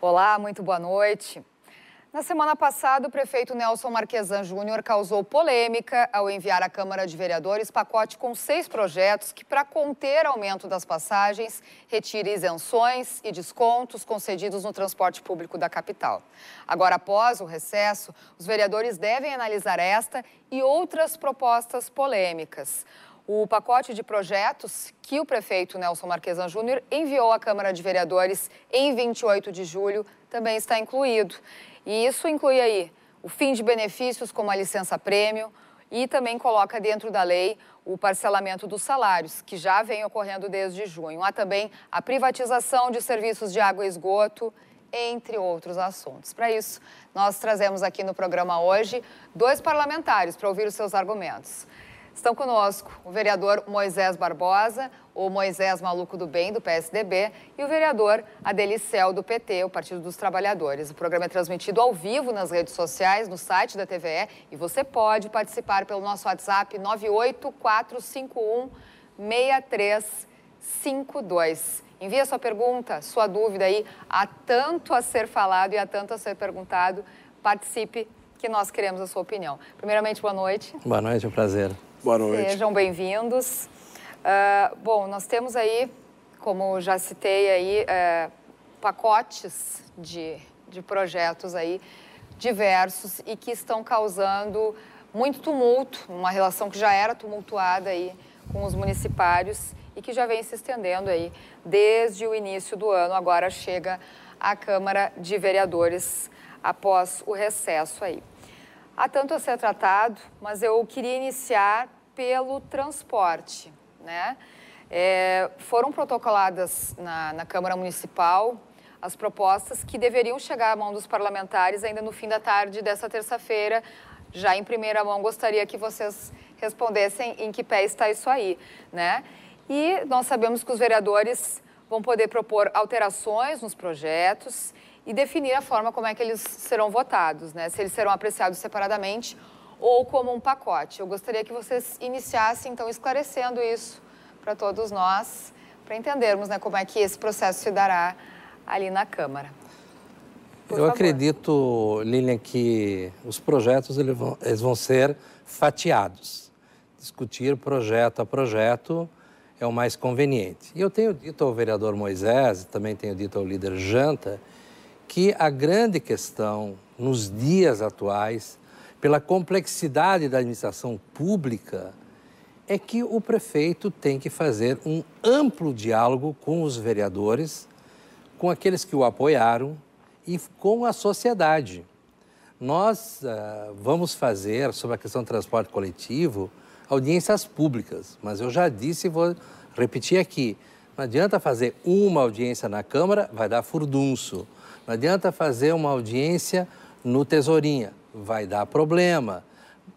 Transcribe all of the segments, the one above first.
Olá, muito boa noite. Na semana passada, o prefeito Nelson Marquesan Júnior causou polêmica ao enviar à Câmara de Vereadores pacote com seis projetos que, para conter aumento das passagens, retira isenções e descontos concedidos no transporte público da capital. Agora, após o recesso, os vereadores devem analisar esta e outras propostas polêmicas. O pacote de projetos que o prefeito Nelson Marquesan Júnior enviou à Câmara de Vereadores em 28 de julho também está incluído. E isso inclui aí o fim de benefícios como a licença-prêmio e também coloca dentro da lei o parcelamento dos salários, que já vem ocorrendo desde junho. Há também a privatização de serviços de água e esgoto, entre outros assuntos. Para isso, nós trazemos aqui no programa hoje dois parlamentares para ouvir os seus argumentos. Estão conosco o vereador Moisés Barbosa, o Moisés Maluco do Bem, do PSDB, e o vereador Adelicel, do PT, o Partido dos Trabalhadores. O programa é transmitido ao vivo nas redes sociais, no site da TVE, e você pode participar pelo nosso WhatsApp 984516352. Envie a sua pergunta, sua dúvida aí. Há tanto a ser falado e há tanto a ser perguntado. Participe, que nós queremos a sua opinião. Primeiramente, boa noite. Boa noite, é um prazer. Boa noite. Sejam bem-vindos. Uh, bom, nós temos aí, como já citei aí, uh, pacotes de, de projetos aí diversos e que estão causando muito tumulto, uma relação que já era tumultuada aí com os municipários e que já vem se estendendo aí desde o início do ano. Agora chega à Câmara de Vereadores após o recesso aí. Há tanto a ser tratado, mas eu queria iniciar pelo transporte. Né? É, foram protocoladas na, na, Câmara Municipal as propostas que deveriam chegar à mão dos parlamentares ainda no fim da tarde dessa terça-feira. Já em primeira mão, gostaria que vocês respondessem em que pé está isso aí. Né? E nós sabemos que os vereadores vão poder propor alterações nos projetos e definir a forma como é que eles serão votados, né? se eles serão apreciados separadamente ou como um pacote. Eu gostaria que vocês iniciassem, então, esclarecendo isso para todos nós, para entendermos né, como é que esse processo se dará ali na Câmara. Por Eu favor. acredito, Lilian, que os projetos eles vão, eles vão ser fatiados. Discutir projeto a projeto é o mais conveniente. E eu tenho dito ao vereador Moisés, também tenho dito ao líder Janta, que a grande questão nos dias atuais, pela complexidade da administração pública, é que o prefeito tem que fazer um amplo diálogo com os vereadores, com aqueles que o apoiaram e com a sociedade. Nós uh, vamos fazer, sobre a questão do transporte coletivo, audiências públicas, mas eu já disse e vou repetir aqui: não adianta fazer uma audiência na Câmara, vai dar furdunço. Não adianta fazer uma audiência no Tesourinha, vai dar problema.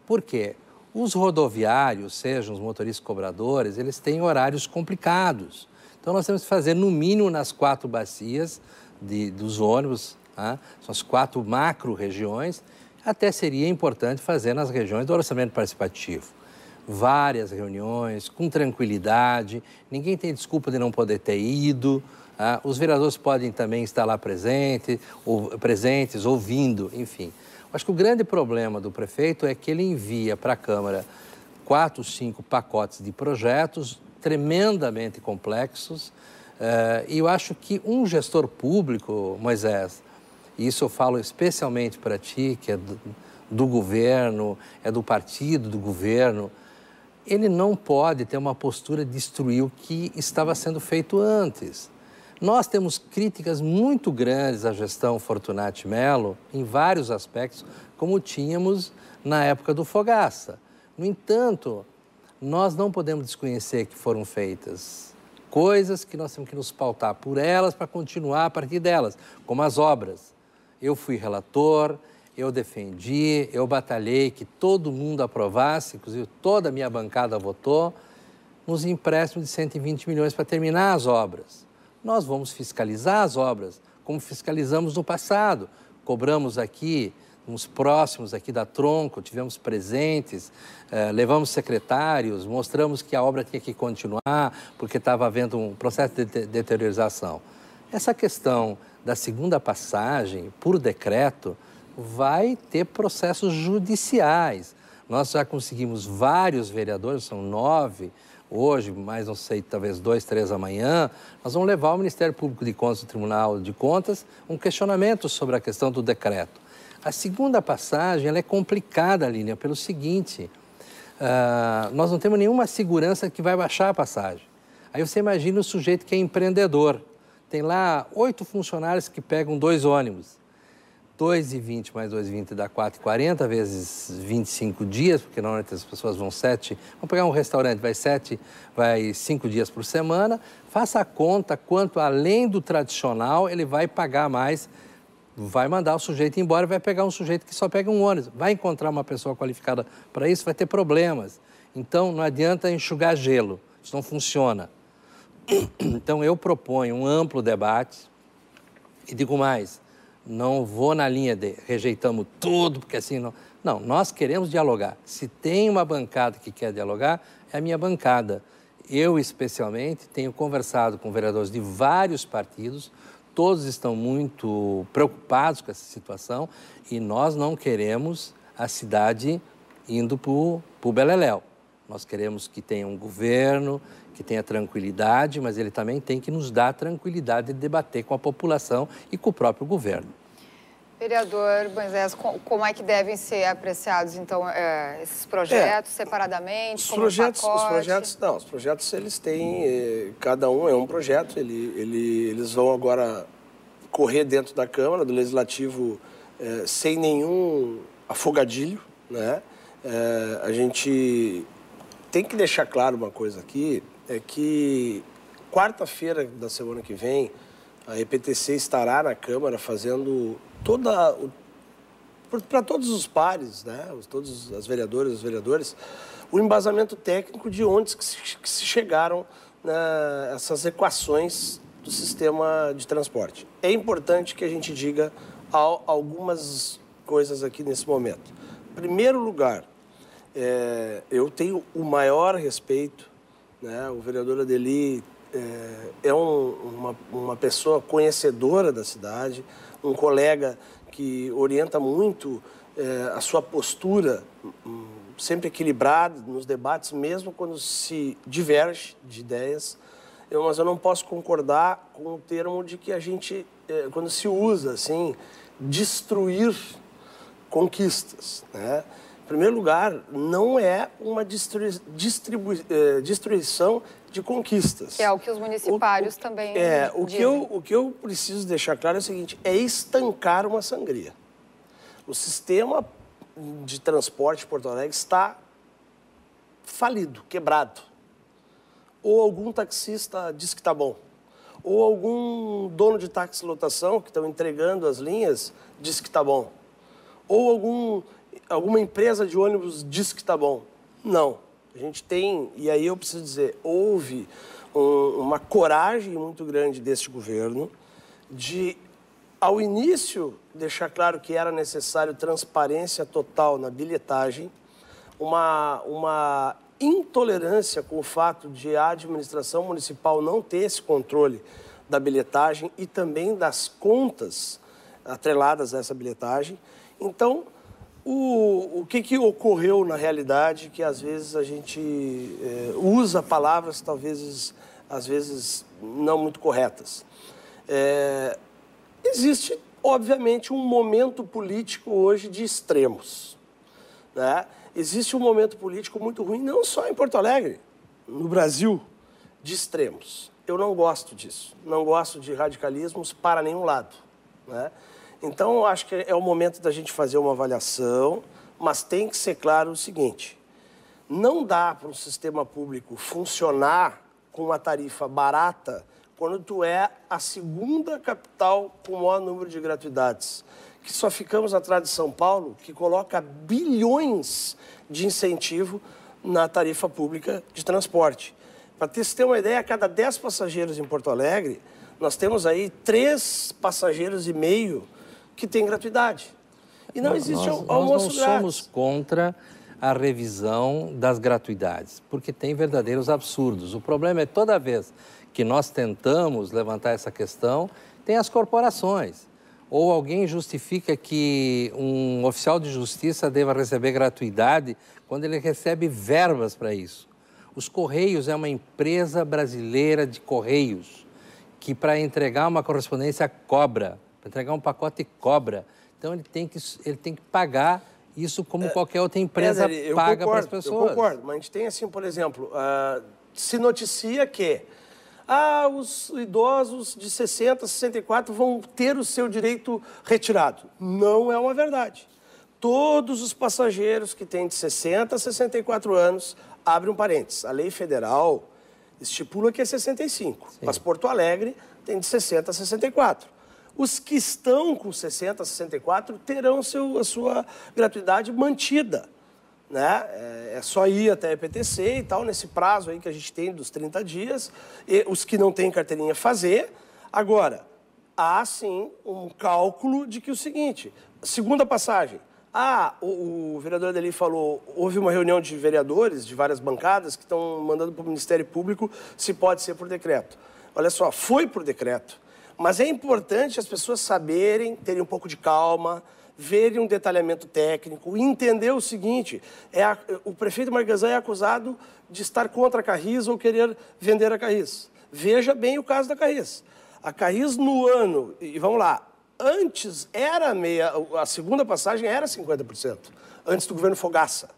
Por quê? Os rodoviários, sejam os motoristas cobradores, eles têm horários complicados. Então nós temos que fazer no mínimo nas quatro bacias de, dos ônibus, né? são as quatro macro regiões, até seria importante fazer nas regiões do orçamento participativo. Várias reuniões, com tranquilidade, ninguém tem desculpa de não poder ter ido, ah, os vereadores podem também estar lá presente, ou, presentes, ouvindo, enfim. Acho que o grande problema do prefeito é que ele envia para a Câmara quatro, cinco pacotes de projetos tremendamente complexos. Eh, e eu acho que um gestor público, Moisés, e isso eu falo especialmente para ti, que é do, do governo, é do partido do governo, ele não pode ter uma postura de destruir o que estava sendo feito antes. Nós temos críticas muito grandes à gestão Fortunati Melo em vários aspectos, como tínhamos na época do Fogaça. No entanto, nós não podemos desconhecer que foram feitas coisas que nós temos que nos pautar por elas para continuar a partir delas, como as obras. Eu fui relator, eu defendi, eu batalhei que todo mundo aprovasse, inclusive toda a minha bancada votou, nos empréstimos de 120 milhões para terminar as obras. Nós vamos fiscalizar as obras, como fiscalizamos no passado. Cobramos aqui uns próximos aqui da Tronco, tivemos presentes, eh, levamos secretários, mostramos que a obra tinha que continuar, porque estava havendo um processo de deteriorização. Essa questão da segunda passagem, por decreto, vai ter processos judiciais. Nós já conseguimos vários vereadores, são nove, hoje, mais não sei, talvez dois, três amanhã, nós vamos levar ao Ministério Público de Contas do Tribunal de Contas um questionamento sobre a questão do decreto. A segunda passagem ela é complicada, Lilian, pelo seguinte: uh, nós não temos nenhuma segurança que vai baixar a passagem. Aí você imagina o sujeito que é empreendedor, tem lá oito funcionários que pegam dois ônibus. 2,20 mais 2,20 dá 4,40 vezes 25 dias, porque normalmente as pessoas vão 7. Vamos pegar um restaurante, vai 7, vai 5 dias por semana. Faça a conta quanto além do tradicional ele vai pagar mais. Vai mandar o sujeito embora, vai pegar um sujeito que só pega um ônibus. Vai encontrar uma pessoa qualificada para isso, vai ter problemas. Então não adianta enxugar gelo, isso não funciona. Então eu proponho um amplo debate e digo mais não vou na linha de rejeitamos tudo, porque assim não. Não, nós queremos dialogar. Se tem uma bancada que quer dialogar, é a minha bancada. Eu, especialmente, tenho conversado com vereadores de vários partidos, todos estão muito preocupados com essa situação e nós não queremos a cidade indo para o Beleléu. Nós queremos que tenha um governo, que tenha tranquilidade, mas ele também tem que nos dar tranquilidade de debater com a população e com o próprio governo. Vereador Banzés, como é que devem ser apreciados, então, é, esses projetos é, separadamente, os como é projetos, um Os projetos, não, os projetos, eles têm, eh, cada um é um projeto, ele, ele, eles vão agora correr dentro da Câmara, do Legislativo, eh, sem nenhum afogadilho, né? Eh, a gente tem que deixar claro uma coisa aqui, é que quarta-feira da semana que vem, a EPTC estará na Câmara fazendo toda o para todos os pares, né, todos as vereadoras, os vereadores, o embasamento técnico de onde que se, que se chegaram né, essas equações do sistema de transporte. É importante que a gente diga algumas coisas aqui nesse momento. Em primeiro lugar, é, eu tenho o maior respeito. Né? O vereador Adeli é, é um, uma, uma pessoa conhecedora da cidade, um colega que orienta muito é, a sua postura, hum, sempre equilibrada nos debates, mesmo quando se diverge de ideias. Eu, mas eu não posso concordar com o termo de que a gente, é, quando se usa assim, destruir conquistas. Né? Em primeiro lugar, não é uma distrui, distribui, eh, destruição de conquistas. Que é o que os municipários o, o, também é, o dizem. que eu O que eu preciso deixar claro é o seguinte, é estancar uma sangria. O sistema de transporte de Porto Alegre está falido, quebrado. Ou algum taxista diz que está bom. Ou algum dono de táxi lotação, que estão entregando as linhas, diz que está bom. Ou algum alguma empresa de ônibus diz que está bom. Não. A gente tem, e aí eu preciso dizer, houve um, uma coragem muito grande deste governo de, ao início, deixar claro que era necessário transparência total na bilhetagem, uma, uma intolerância com o fato de a administração municipal não ter esse controle da bilhetagem e também das contas atreladas a essa bilhetagem. Então, o, o que, que ocorreu na realidade que às vezes a gente é, usa palavras talvez às vezes não muito corretas. É, existe, obviamente, um momento político hoje de extremos. Né? Existe um momento político muito ruim, não só em Porto Alegre, no Brasil, de extremos. Eu não gosto disso. Não gosto de radicalismos para nenhum lado. Né? Então, eu acho que é o momento da gente fazer uma avaliação, mas tem que ser claro o seguinte: não dá para um sistema público funcionar com uma tarifa barata quando tu é a segunda capital com o maior número de gratuidades. Que só ficamos atrás de São Paulo, que coloca bilhões de incentivo na tarifa pública de transporte. Para ter, ter uma ideia, a cada 10 passageiros em Porto Alegre, nós temos aí 3 passageiros e meio que tem gratuidade. E não existe nós, almoço nós não grátis. somos contra a revisão das gratuidades, porque tem verdadeiros absurdos. O problema é toda vez que nós tentamos levantar essa questão, tem as corporações. Ou alguém justifica que um oficial de justiça deva receber gratuidade quando ele recebe verbas para isso. Os Correios é uma empresa brasileira de correios que, para entregar uma correspondência, cobra entregar um pacote cobra. Então ele tem que, ele tem que pagar isso como é, qualquer outra empresa é, paga para as pessoas. Eu concordo, mas a gente tem assim, por exemplo, uh, se noticia que ah, os idosos de 60, 64 vão ter o seu direito retirado. Não é uma verdade. Todos os passageiros que têm de 60 a 64 anos, abre um parênteses, a lei federal estipula que é 65, Sim. mas Porto Alegre tem de 60 a 64 os que estão com 60, 64 terão seu, a sua gratuidade mantida. Né? É, é só ir até a EPTC e tal, nesse prazo aí que a gente tem dos 30 dias, e os que não têm carteirinha fazer. Agora, há sim um cálculo de que é o seguinte, segunda passagem, ah, o, o vereador Adeli falou, houve uma reunião de vereadores de várias bancadas que estão mandando para o Ministério Público se pode ser por decreto. Olha só, foi por decreto. Mas é importante as pessoas saberem, terem um pouco de calma, verem um detalhamento técnico entender o seguinte: é a, o prefeito Marquesan é acusado de estar contra a Carris ou querer vender a Carris. Veja bem o caso da Carris. A Carris no ano, e vamos lá, antes era meia, a segunda passagem era 50%, antes do governo Fogaça.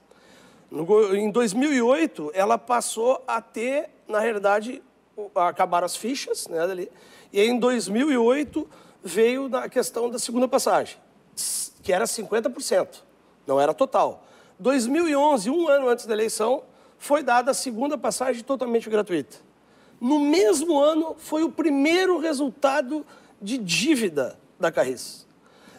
No, em 2008, ela passou a ter, na realidade, acabaram as fichas, né, dali. E aí, em 2008 veio a questão da segunda passagem, que era 50%, não era total. 2011, um ano antes da eleição, foi dada a segunda passagem totalmente gratuita. No mesmo ano, foi o primeiro resultado de dívida da Carris.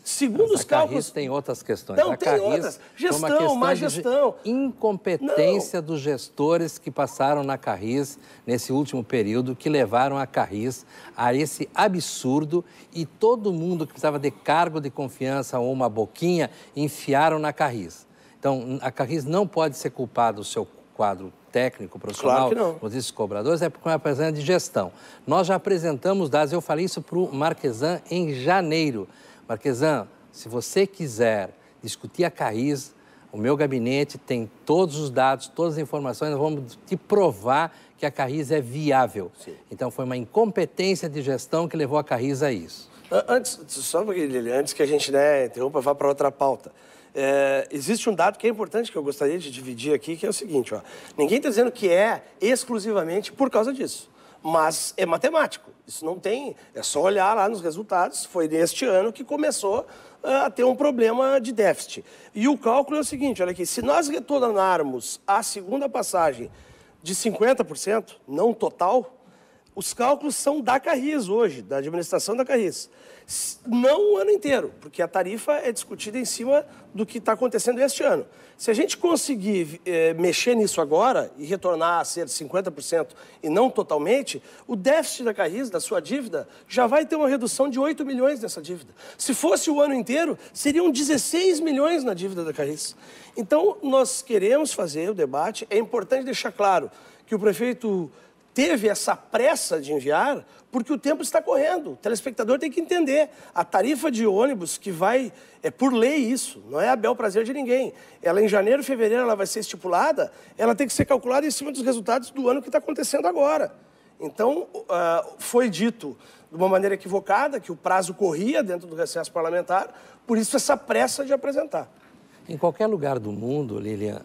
Segundo os cálculos. tem outras questões. Não, a tem Carris outras. Gestão, má gestão. Incompetência não. dos gestores que passaram na Carris nesse último período, que levaram a Carris a esse absurdo e todo mundo que precisava de cargo de confiança ou uma boquinha enfiaram na Carris. Então, a Carris não pode ser culpada do seu quadro técnico, profissional, claro os cobradores, é porque é uma apresentação de gestão. Nós já apresentamos dados, eu falei isso para o Marquesan em janeiro. Marquesan, se você quiser discutir a Carris, o meu gabinete tem todos os dados, todas as informações, nós vamos te provar que a Carris é viável. Sim. Então foi uma incompetência de gestão que levou a Carris a isso. Antes, só Lili, antes que a gente né, interrompa, vá para outra pauta. É, existe um dado que é importante que eu gostaria de dividir aqui, que é o seguinte: ó, ninguém está dizendo que é exclusivamente por causa disso. Mas é matemático, isso não tem. É só olhar lá nos resultados. Foi neste ano que começou ah, a ter um problema de déficit. E o cálculo é o seguinte: olha aqui, se nós retornarmos à segunda passagem de 50%, não total, os cálculos são da Carris hoje, da administração da Carris. Não o ano inteiro, porque a tarifa é discutida em cima do que está acontecendo este ano. Se a gente conseguir é, mexer nisso agora e retornar a ser 50% e não totalmente, o déficit da Carris, da sua dívida, já vai ter uma redução de 8 milhões nessa dívida. Se fosse o ano inteiro, seriam 16 milhões na dívida da Carris. Então, nós queremos fazer o debate, é importante deixar claro que o prefeito teve essa pressa de enviar porque o tempo está correndo. O telespectador tem que entender. A tarifa de ônibus que vai, é por lei isso, não é a bel prazer de ninguém. Ela em janeiro, fevereiro, ela vai ser estipulada, ela tem que ser calculada em cima dos resultados do ano que está acontecendo agora. Então, uh, foi dito de uma maneira equivocada que o prazo corria dentro do recesso parlamentar, por isso essa pressa de apresentar. Em qualquer lugar do mundo, Lilian,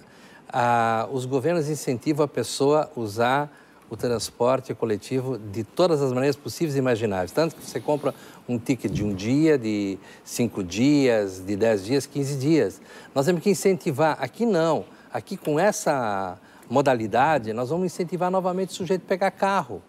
uh, os governos incentivam a pessoa a usar o transporte coletivo de todas as maneiras possíveis e imagináveis. Tanto que você compra um ticket de um dia, de cinco dias, de dez dias, quinze dias. Nós temos que incentivar. Aqui não. Aqui com essa modalidade, nós vamos incentivar novamente o sujeito a pegar carro.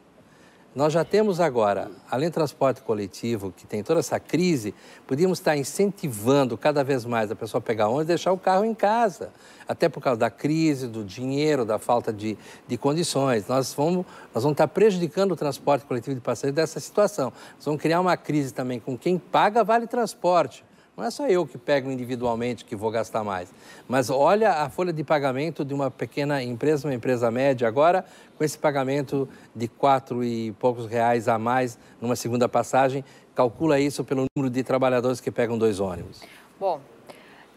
Nós já temos agora, além do transporte coletivo, que tem toda essa crise, podíamos estar incentivando cada vez mais a pessoa pegar ônibus e deixar o carro em casa. Até por causa da crise, do dinheiro, da falta de, de condições. Nós vamos, nós vamos estar prejudicando o transporte coletivo de passageiros dessa situação. Nós vamos criar uma crise também com quem paga vale transporte. Não é só eu que pego individualmente que vou gastar mais. Mas olha a folha de pagamento de uma pequena empresa, uma empresa média agora, com esse pagamento de quatro e poucos reais a mais numa segunda passagem. Calcula isso pelo número de trabalhadores que pegam dois ônibus. Bom,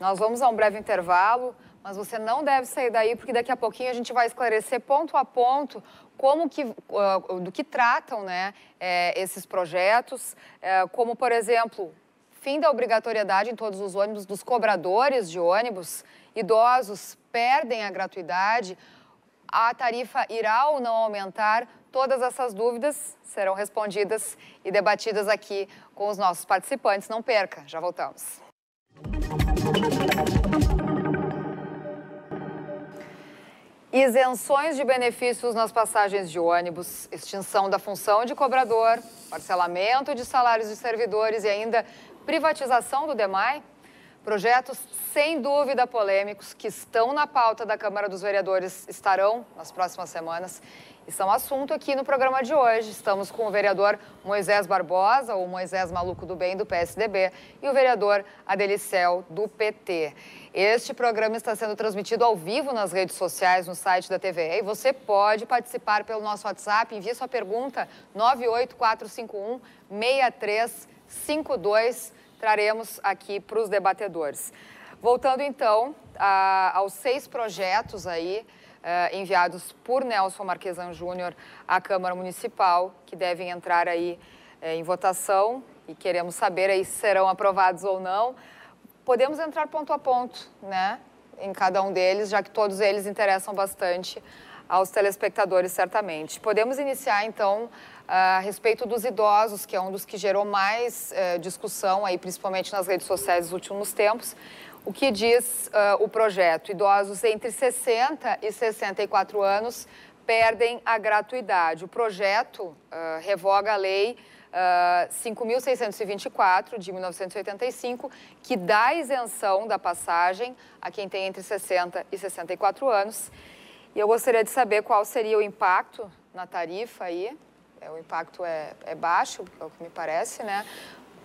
nós vamos a um breve intervalo, mas você não deve sair daí, porque daqui a pouquinho a gente vai esclarecer ponto a ponto como que, ah, do que tratam né, eh, esses projetos, eh, como, por exemplo, fim da obrigatoriedade em todos os ônibus dos cobradores de ônibus, idosos perdem a gratuidade. A tarifa irá ou não aumentar? Todas essas dúvidas serão respondidas e debatidas aqui com os nossos participantes. Não perca, já voltamos. Isenções de benefícios nas passagens de ônibus, extinção da função de cobrador, parcelamento de salários de servidores e ainda privatização do DEMAI. Projetos sem dúvida polêmicos que estão na pauta da Câmara dos Vereadores estarão nas próximas semanas e são assunto aqui no programa de hoje. Estamos com o vereador Moisés Barbosa, ou Moisés Maluco do Bem, do PSDB, e o vereador Adelicel, do PT. Este programa está sendo transmitido ao vivo nas redes sociais, no site da TVE. E você pode participar pelo nosso WhatsApp. Envie sua pergunta 98451 6352. Traremos aqui para os debatedores. Voltando então a, aos seis projetos aí Uh, enviados por Nelson Marquesan Júnior à Câmara Municipal, que devem entrar aí uh, em votação e queremos saber aí se serão aprovados ou não. Podemos entrar ponto a ponto, né? Em cada um deles, já que todos eles interessam bastante aos telespectadores, certamente. Podemos iniciar, então, a respeito dos idosos, que é um dos que gerou mais eh, discussão, aí, principalmente nas redes sociais nos últimos tempos. O que diz uh, o projeto? Idosos entre 60 e 64 anos perdem a gratuidade. O projeto uh, revoga a lei uh, 5.624 de 1985, que dá isenção da passagem a quem tem entre 60 e 64 anos. E eu gostaria de saber qual seria o impacto na tarifa aí. É, o impacto é, é baixo, é o que me parece, né?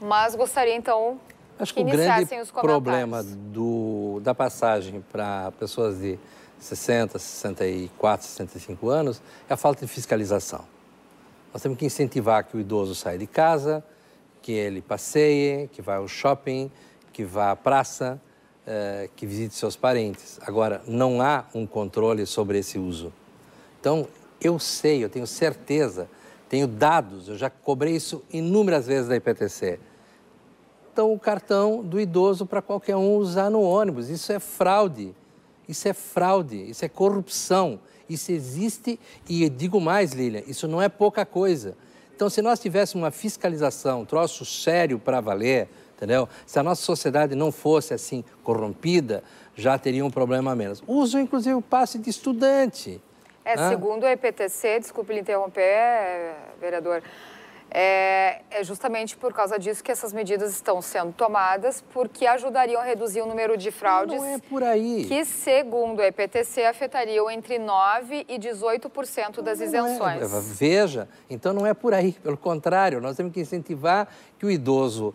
Mas gostaria então Acho que, que o grande problema do, da passagem para pessoas de 60, 64, 65 anos é a falta de fiscalização. Nós temos que incentivar que o idoso saia de casa, que ele passeie, que vá ao shopping, que vá à praça, eh, que visite seus parentes. Agora, não há um controle sobre esse uso. Então, eu sei, eu tenho certeza, tenho dados, eu já cobrei isso inúmeras vezes da IPTC. Então, o cartão do idoso para qualquer um usar no ônibus. Isso é fraude. Isso é fraude, isso é corrupção, isso existe e digo mais, Lilian, isso não é pouca coisa. Então, se nós tivéssemos uma fiscalização, um troço sério para valer, entendeu? Se a nossa sociedade não fosse assim corrompida, já teria um problema a menos. Usam, inclusive, o passe de estudante. É, segundo a IPTC, desculpe lhe interromper, vereador, é, é justamente por causa disso que essas medidas estão sendo tomadas, porque ajudariam a reduzir o número de fraudes. Não é por aí. Que, segundo o EPTC, afetariam entre 9% e 18% das é. isenções. Não é. Veja, então não é por aí. Pelo contrário, nós temos que incentivar que o idoso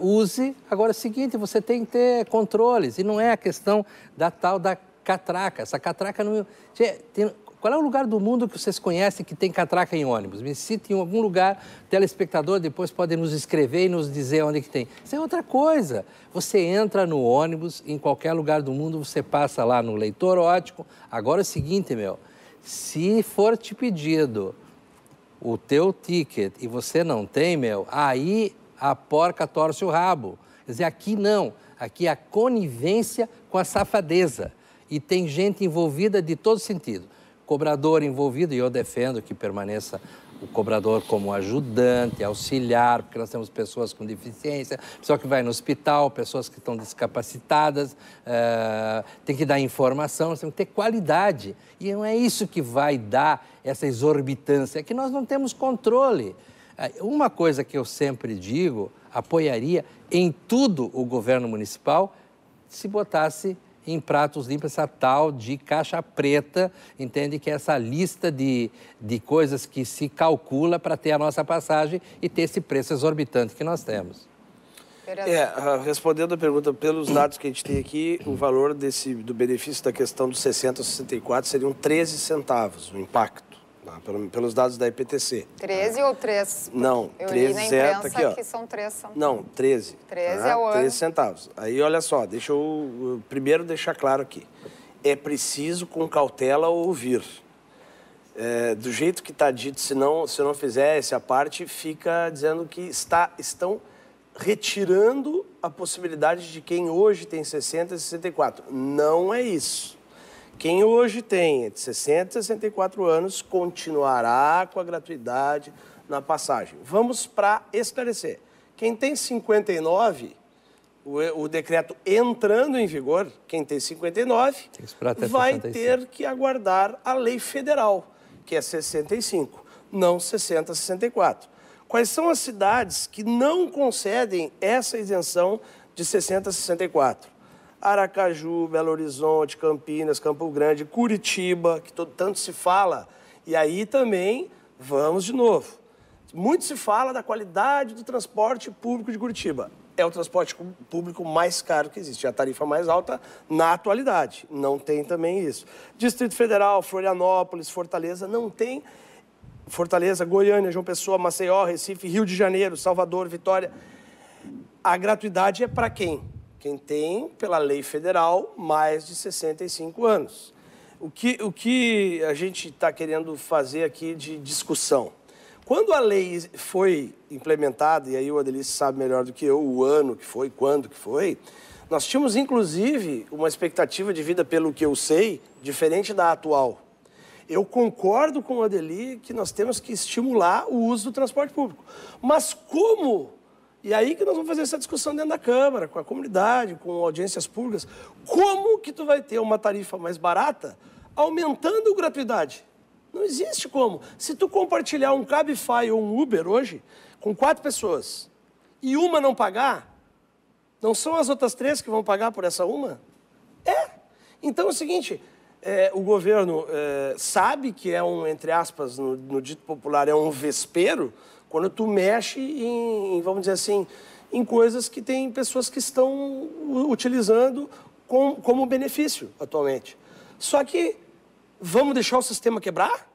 uh, use. Agora, é o seguinte, você tem que ter controles. E não é a questão da tal da catraca. Essa catraca não. Tem qual é o lugar do mundo que vocês conhecem que tem catraca em ônibus? Me cite em algum lugar, telespectador depois pode nos escrever e nos dizer onde é que tem. Isso é outra coisa. Você entra no ônibus, em qualquer lugar do mundo, você passa lá no leitor ótico. Agora é o seguinte, meu, se for te pedido o teu ticket e você não tem, meu, aí a porca torce o rabo. Quer dizer, aqui não. Aqui é a conivência com a safadeza. E tem gente envolvida de todo sentido cobrador envolvido, e eu defendo que permaneça o cobrador como ajudante, auxiliar, porque nós temos pessoas com deficiência, pessoa que vai no hospital, pessoas que estão descapacitadas, uh, tem que dar informação, tem que ter qualidade. E não é isso que vai dar essa exorbitância, é que nós não temos controle. Eh, uma coisa que eu sempre digo, apoiaria em tudo o governo municipal se botasse em pratos limpos, essa tal de caixa preta, entende que é essa lista de, de coisas que se calcula para ter a nossa passagem e ter esse preço exorbitante que nós temos. É, ah, respondendo a pergunta, pelos dados que a gente tem aqui, o valor desse, do benefício da questão dos 60 a 64 seriam 13 centavos, o impacto tá? pelos dados da IPTC. 13 é. ou 3? Não, eu 13 li na é, tá imprensa aqui, ó. que são 3. São... Não, 13. 13 tá? é o ano. 13 centavos. Aí, olha só, deixa eu primeiro deixar claro aqui. É preciso, com cautela, ouvir. É, do jeito que está dito, se não, se não fizer essa parte, fica dizendo que está, estão retirando a possibilidade de quem hoje tem 60 e 64. Não é isso. Quem hoje tem entre 60 e 64 anos continuará com a gratuidade na passagem. Vamos para esclarecer. Quem tem 59, o, o, decreto entrando em vigor, quem tem 59, vai ter que aguardar a lei federal, que é 65, não 60, 64. Quais são as cidades que não concedem essa isenção de 60 a 64? Aracaju, Belo Horizonte, Campinas, Campo Grande, Curitiba, que todo, tanto se fala. E aí também vamos de novo. Muito se fala da qualidade do transporte público de Curitiba. É o transporte público mais caro que existe, é a tarifa mais alta na atualidade. Não tem também isso. Distrito Federal, Florianópolis, Fortaleza, não tem. Fortaleza, Goiânia, João Pessoa, Maceió, Recife, Rio de Janeiro, Salvador, Vitória. A gratuidade é para quem? Quem tem, pela lei federal, mais de 65 anos. O que, o que a gente está querendo fazer aqui de discussão? Quando a lei foi implementada, e aí o Adelice sabe melhor do que eu o ano que foi, quando que foi, nós tínhamos inclusive uma expectativa de vida, pelo que eu sei, diferente da atual. Eu concordo com o Adeli que nós temos que estimular o uso do transporte público. Mas como e aí que nós vamos fazer essa discussão dentro da Câmara, com a comunidade, com audiências públicas. Como que tu vai ter uma tarifa mais barata aumentando a gratuidade? Não existe como. Se tu compartilhar um Cabify ou um Uber hoje com quatro pessoas e uma não pagar, não são as outras três que vão pagar por essa uma? É. Então é o seguinte, é, o governo é, sabe que é um, entre aspas, no, no dito popular, é um vespero. Quando tu mexe em, vamos dizer assim, em coisas que tem pessoas que estão utilizando com, como benefício atualmente. Só que vamos deixar o sistema quebrar?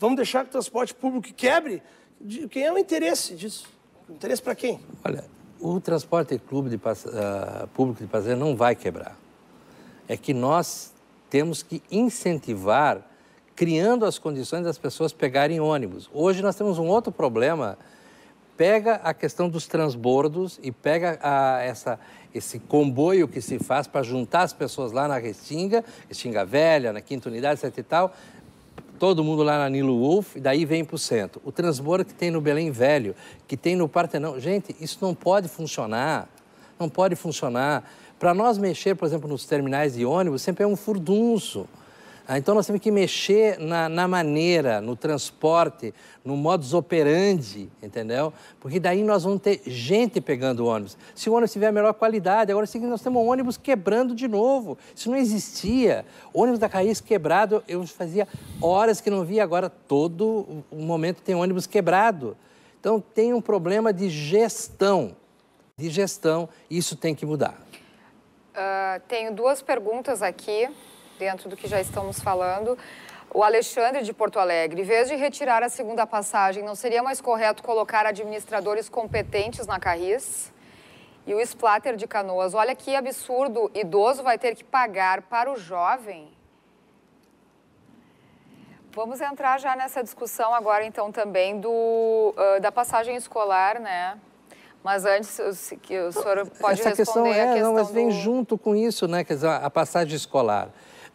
Vamos deixar que o transporte público quebre? De, quem é o interesse disso? O interesse para quem? Olha, o transporte de, uh, público de passageiro não vai quebrar. É que nós temos que incentivar criando as condições das pessoas pegarem ônibus. Hoje nós temos um outro problema. Pega a questão dos transbordos e pega a, essa, esse comboio que se faz para juntar as pessoas lá na Restinga, Restinga Velha, na Quinta Unidade, etc e tal, todo mundo lá na Nilo Wolf, e daí vem para o centro. O transbordo que tem no Belém Velho, que tem no Partenão. Gente, isso não pode funcionar. Não pode funcionar. Para nós mexer, por exemplo, nos terminais de ônibus, sempre é um furdunço. Ah, então nós temos que mexer na, na, maneira, no transporte, no modus operandi, entendeu? Porque daí nós vamos ter gente pegando ônibus. Se o ônibus tiver a melhor qualidade, agora sim nós temos um ônibus quebrando de novo. Isso não existia. O ônibus da Caís quebrado, eu fazia horas que não via, agora todo o momento tem ônibus quebrado. Então tem um problema de gestão. De gestão, isso tem que mudar. Uh, tenho duas perguntas aqui dentro do que já estamos falando, o Alexandre de Porto Alegre, em vez de retirar a segunda passagem, não seria mais correto colocar administradores competentes na Carris? E o Splatter de Canoas, olha que absurdo, idoso vai ter que pagar para o jovem? Vamos entrar já nessa discussão agora, então, também do, uh, da passagem escolar, né? Mas antes, que o senhor pode Essa responder questão é, a questão não, mas vem junto com isso, né? Quer dizer, a passagem escolar.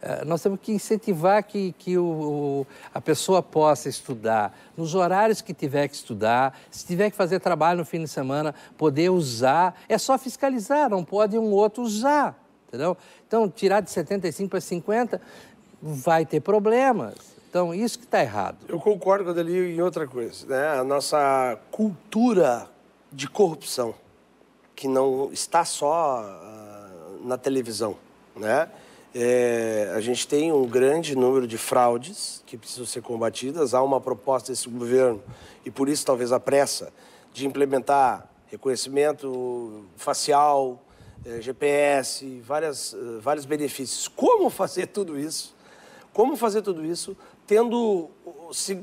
Ah, nós temos que incentivar que, que o, a pessoa possa estudar nos horários que tiver que estudar, se tiver que fazer trabalho no fim de semana, poder usar. É só fiscalizar, não pode um outro usar. Entendeu? Então, tirar de 75 para 50 vai ter problemas. Então, isso que está errado. Eu concordo com o Adelio em outra coisa, né? A nossa cultura de corrupção, que não está só uh, na televisão, né? É, a gente tem um grande número de fraudes que precisam ser combatidas. Há uma proposta desse governo, e por isso talvez a pressa, de implementar reconhecimento facial, é, GPS, várias, eh, vários benefícios. Como fazer tudo isso? Como fazer tudo isso tendo,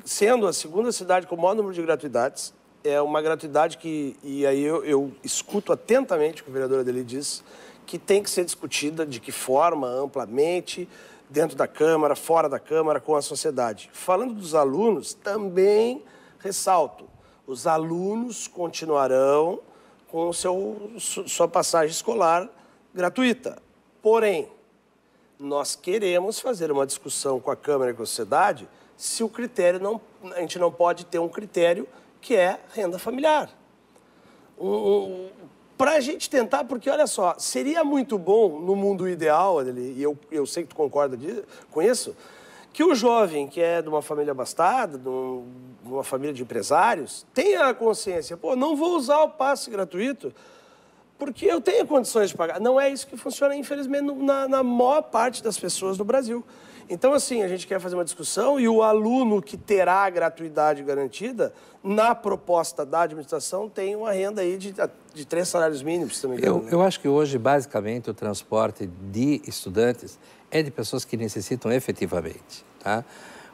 sendo a segunda cidade com o maior número de gratuidades? É uma gratuidade que, e aí eu, eu escuto atentamente o que o vereador Adeli disse, que tem que ser discutida de que forma, amplamente, dentro da Câmara, fora da Câmara, com a sociedade. Falando dos alunos, também ressalto: os alunos continuarão com seu, sua passagem escolar gratuita. Porém, nós queremos fazer uma discussão com a Câmara e com a sociedade se o critério não. A gente não pode ter um critério que é renda familiar. Um, um, para a gente tentar, porque olha só, seria muito bom no mundo ideal, Adeli, e eu, eu sei que tu concorda com isso, que o jovem que é de uma família abastada, de, um, de uma família de empresários, tenha a consciência, pô, não vou usar o passe gratuito porque eu tenho condições de pagar. Não é isso que funciona, infelizmente, na, na maior parte das pessoas do Brasil. Então, assim, a gente quer fazer uma discussão e o aluno que terá a gratuidade garantida, na proposta da administração, tem uma renda aí de, de três salários mínimos também. Eu, né? eu acho que hoje, basicamente, o transporte de estudantes é de pessoas que necessitam efetivamente, tá?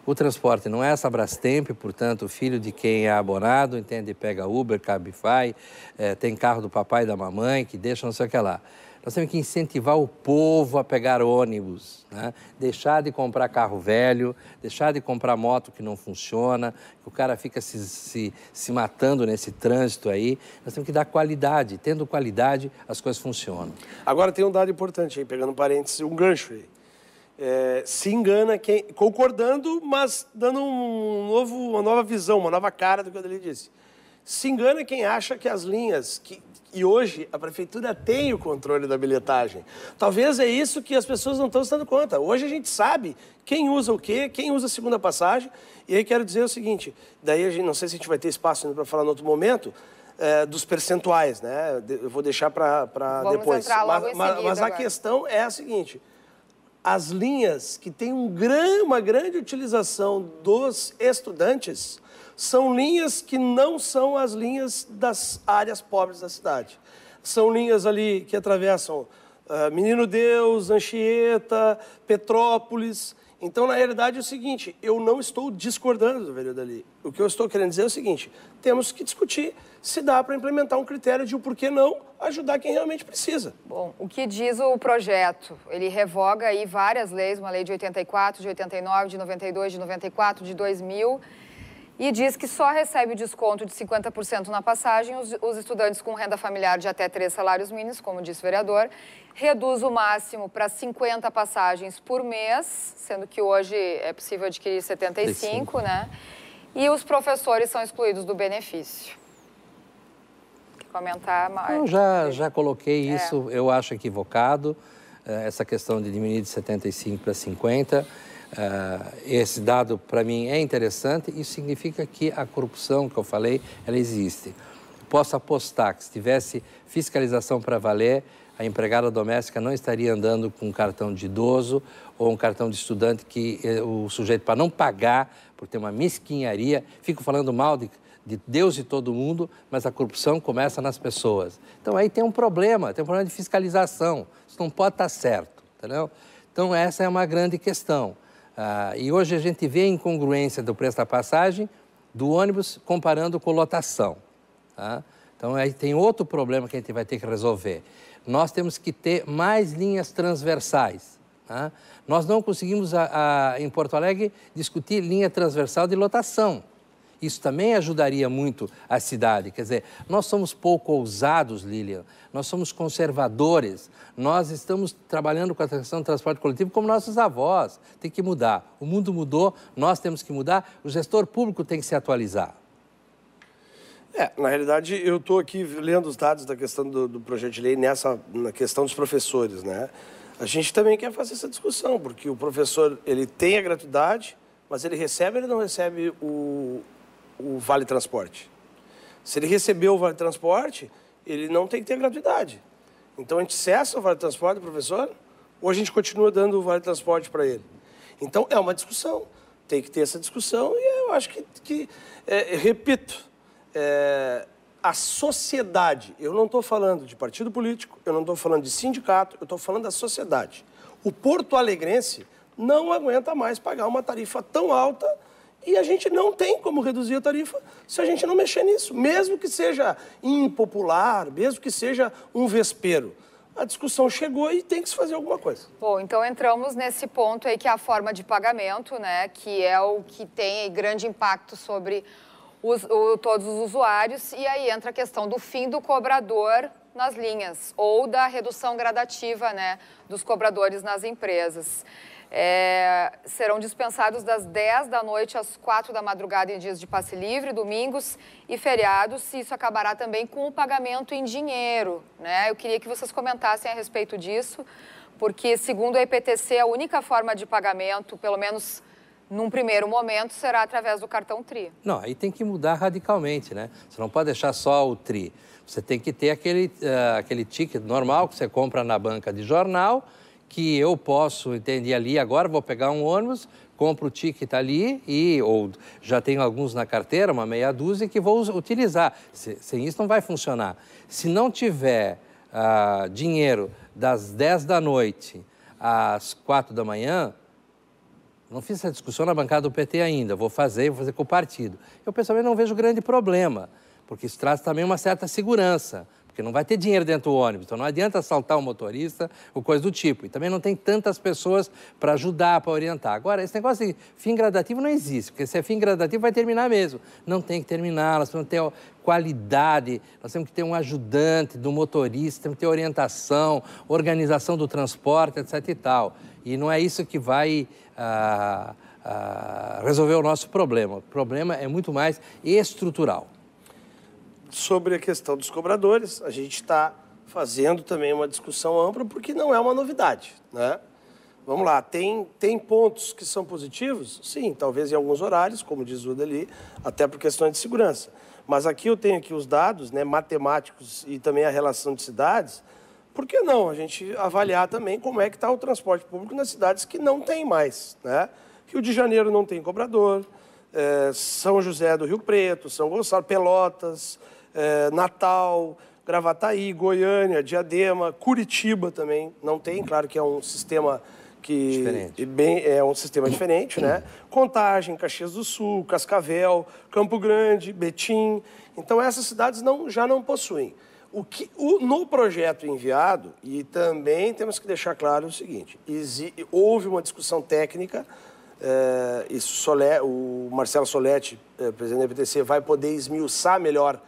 O transporte não é essa Brastemp, portanto, filho de quem é abonado, entende, pega Uber, Cabify, é, tem carro do papai e da mamãe, que deixa não sei o que lá. Nós temos que incentivar o povo a pegar ônibus, né? deixar de comprar carro velho, deixar de comprar moto que não funciona, que o cara fica se, se, se matando nesse trânsito aí. Nós temos que dar qualidade. Tendo qualidade, as coisas funcionam. Agora tem um dado importante aí, pegando um parênteses, um gancho aí. É, se engana quem concordando, mas dando um novo, uma nova visão, uma nova cara do que ele disse. Se engana quem acha que as linhas que, e hoje a prefeitura tem o controle da bilhetagem. Talvez é isso que as pessoas não estão se dando conta. Hoje a gente sabe quem usa o quê, quem usa a segunda passagem. E aí quero dizer o seguinte: daí a gente não sei se a gente vai ter espaço para falar em outro momento. É, dos percentuais, né? Eu vou deixar para depois. mas, mas, mas a questão é a seguinte: as linhas que têm um gran, uma grande utilização dos estudantes, são linhas que não são as linhas das áreas pobres da cidade. São linhas ali que atravessam uh, Menino Deus, Anchieta, Petrópolis. Então, na realidade, é o seguinte: eu não estou discordando do vereador ali. O que eu estou querendo dizer é o seguinte: temos que discutir se dá para implementar um critério de o porquê não ajudar quem realmente precisa. Bom, o que diz o projeto? Ele revoga aí várias leis, uma lei de 84, de 89, de 92, de 94, de 2000 e diz que só recebe o desconto de 50% na passagem os, os, estudantes com renda familiar de até três salários mínimos, como disse o vereador, reduz o máximo para 50 passagens por mês, sendo que hoje é possível adquirir 75, 35. né? E os professores são excluídos do benefício. Quer comentar mais? Eu já, já coloquei é. isso, eu acho equivocado, eh, essa questão de diminuir de 75 para 50. Uh, esse dado para mim é interessante, e significa que a corrupção que eu falei, ela existe. Posso apostar que se tivesse fiscalização para valer, a empregada doméstica não estaria andando com um cartão de idoso ou um cartão de estudante que eh, o sujeito, para não pagar, por ter uma mesquinharia, fico falando mal de, de Deus e todo mundo, mas a corrupção começa nas pessoas. Então aí tem um problema, tem um problema de fiscalização. Isso não pode estar tá certo, entendeu? Então essa é uma grande questão. Ah, e hoje a gente vê a incongruência do preço da passagem do ônibus comparando com lotação. Tá? Então, aí tem outro problema que a gente vai ter que resolver. Nós temos que ter mais linhas transversais. Tá? Nós não conseguimos, a, a, em Porto Alegre, discutir linha transversal de lotação. Isso também ajudaria muito a cidade. Quer dizer, nós somos pouco ousados, Lilian, nós somos conservadores, nós estamos trabalhando com a questão do transporte coletivo como nossos avós. Tem que mudar. O mundo mudou, nós temos que mudar, o gestor público tem que se atualizar. É, na realidade, eu estou aqui lendo os dados da questão do, do, projeto de lei nessa na questão dos professores, né? A gente também quer fazer essa discussão, porque o professor ele tem a gratuidade, mas ele recebe ou ele não recebe o, o Vale Transporte. Se ele recebeu o Vale Transporte, ele não tem que ter gratuidade. Então a gente cessa o Vale Transporte, professor, ou a gente continua dando o Vale Transporte para ele. Então é uma discussão, tem que ter essa discussão e eu acho que, que é, repito, é, a sociedade, eu não estou falando de partido político, eu não estou falando de sindicato, eu estou falando da sociedade. O porto alegrense não aguenta mais pagar uma tarifa tão alta e a gente não tem como reduzir a tarifa se a gente não mexer nisso, mesmo que seja impopular, mesmo que seja um vespeiro a discussão chegou e tem que se fazer alguma coisa. Bom, então entramos nesse ponto aí que é a forma de pagamento, né, que é o que tem grande impacto sobre os, o, todos os usuários e aí entra a questão do fim do cobrador nas linhas ou da redução gradativa, né, dos cobradores nas empresas é, serão dispensados das 10 da noite às 4 da madrugada em dias de passe livre, domingos e feriados, e isso acabará também com o pagamento em dinheiro. Né? Eu queria que vocês comentassem a respeito disso, porque, segundo a IPTC, a única forma de pagamento, pelo menos num primeiro momento, será através do cartão TRI. Não, aí tem que mudar radicalmente, né? Você não pode deixar só o TRI. Você tem que ter aquele, uh, aquele ticket normal que você compra na banca de jornal que eu posso, entender ali agora vou pegar um ônibus, compro o ticket ali e ou já tenho alguns na carteira, uma meia dúzia que vou utilizar. Se, sem isso não vai funcionar. Se não tiver ah, dinheiro das 10 da noite às 4 da manhã, não fiz essa discussão na bancada do PT ainda, vou fazer, vou fazer com o partido. Eu pessoalmente não vejo grande problema, porque isso traz também uma certa segurança porque não vai ter dinheiro dentro do ônibus, então não adianta assaltar o motorista ou coisa do tipo. E também não tem tantas pessoas para ajudar, para orientar. Agora, esse negócio de fim gradativo não existe, porque se é fim gradativo vai terminar mesmo. Não tem que terminar, nós temos que ter qualidade, nós temos que ter um ajudante do motorista, temos que ter orientação, organização do transporte, etc e tal. E não é isso que vai... Ah, ah, resolver o nosso problema. O problema é muito mais estrutural sobre a questão dos cobradores, a gente está fazendo também uma discussão ampla, porque não é uma novidade. Né? Vamos lá, tem, tem pontos que são positivos? Sim, talvez em alguns horários, como diz o Dali até por questões de segurança. Mas aqui eu tenho aqui os dados né, matemáticos e também a relação de cidades. Por que não a gente avaliar também como é que está o transporte público nas cidades que não tem mais? Né? Rio de Janeiro não tem cobrador, é, São José do Rio Preto, São Gonçalo, Pelotas, é, Natal, Gravataí, Goiânia, Diadema, Curitiba também não tem, claro que é um sistema que diferente. Bem, é um sistema diferente, né? Contagem, Caxias do Sul, Cascavel, Campo Grande, Betim. Então essas cidades não, já não possuem. O que, o, no projeto enviado, e também temos que deixar claro o seguinte: exi, houve uma discussão técnica é, eh, isso Solé, o Marcelo Soletti, é, presidente da BTC, vai poder esmiuçar melhor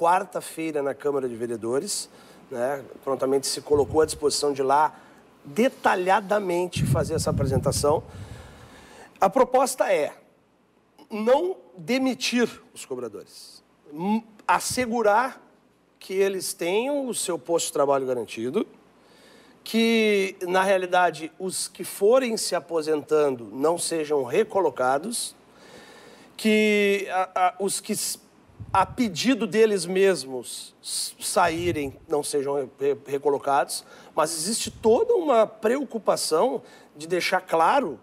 quarta-feira na Câmara de Vereadores. Né? Prontamente se colocou à disposição de lá detalhadamente fazer essa apresentação. A proposta é não demitir os cobradores, hum, assegurar que eles tenham o seu posto de trabalho garantido, que na realidade os que forem se aposentando não sejam recolocados, que a, a, os que a pedido deles mesmos saírem, não sejam recolocados, mas existe toda uma preocupação de deixar claro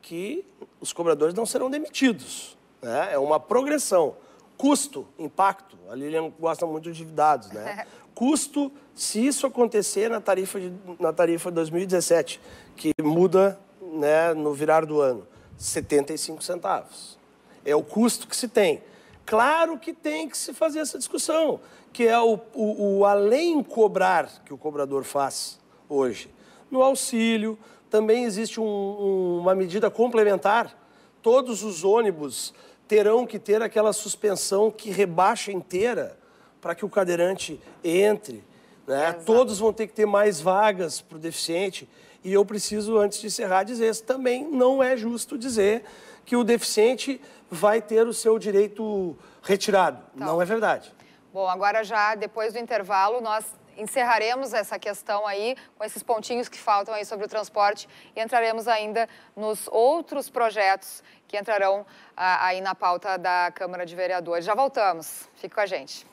que os cobradores não serão demitidos. Né? É uma progressão. Custo, impacto. A Lilian gosta muito de dados, né? Custo, se isso acontecer na tarifa de, na tarifa 2017, que muda né, no virar do ano, 75 centavos. É o custo que se tem claro que tem que se fazer essa discussão, que é o, o, o além cobrar que o cobrador faz hoje. No auxílio, também existe um, um, uma medida complementar. Todos os ônibus terão que ter aquela suspensão que rebaixa inteira para que o cadeirante entre. Né? Todos vão ter que ter mais vagas para o deficiente. E eu preciso, antes de encerrar, dizer: isso também não é justo dizer que o deficiente vai ter o seu direito retirado. Tá. Não é verdade. Bom, agora já depois do intervalo, nós encerraremos essa questão aí com esses pontinhos que faltam aí sobre o transporte e entraremos ainda nos outros projetos que entrarão ah, aí na pauta da Câmara de Vereadores. Já voltamos. Fique com a gente.